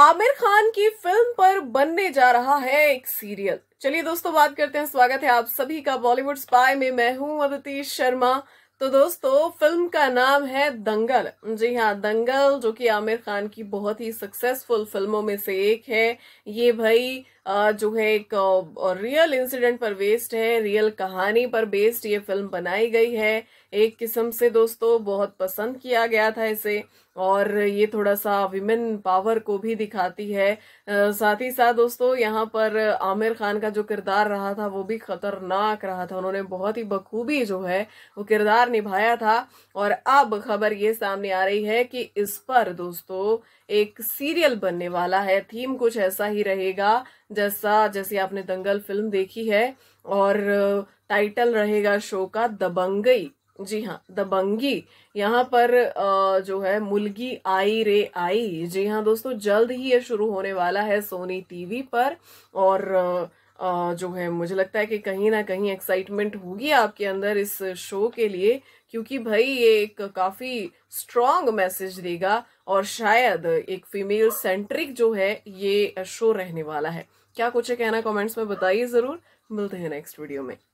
आमिर खान की फिल्म पर बनने जा रहा है एक सीरियल चलिए दोस्तों बात करते हैं स्वागत है आप सभी का बॉलीवुड स्पाई में मैं हूं अदिति शर्मा तो दोस्तों फिल्म का नाम है दंगल जी हाँ दंगल जो कि आमिर खान की बहुत ही सक्सेसफुल फिल्मों में से एक है ये भाई जो है एक रियल इंसिडेंट पर बेस्ड है रियल कहानी पर बेस्ड ये फिल्म बनाई गई है एक किस्म से दोस्तों बहुत पसंद किया गया था इसे और ये थोड़ा सा विमेन पावर को भी दिखाती है साथ ही साथ दोस्तों यहाँ पर आमिर खान का जो किरदार रहा था वो भी खतरनाक रहा था उन्होंने बहुत ही बखूबी जो है वो किरदार निभाया था और अब खबर ये सामने आ रही है कि इस पर दोस्तों एक सीरियल बनने वाला है थीम कुछ ऐसा ही रहेगा जैसा जैसे आपने दंगल फिल्म देखी है और टाइटल रहेगा शो का दबंगई जी हाँ दबंगी यहाँ पर जो है मुलगी आई रे आई जी हाँ दोस्तों जल्द ही ये शुरू होने वाला है सोनी टीवी पर और जो है मुझे लगता है कि कहीं ना कहीं एक्साइटमेंट होगी आपके अंदर इस शो के लिए क्योंकि भाई ये एक काफ़ी स्ट्रांग मैसेज देगा और शायद एक फीमेल सेंट्रिक जो है ये शो रहने वाला है क्या कुछ है कहना कमेंट्स में बताइए ज़रूर मिलते हैं नेक्स्ट वीडियो में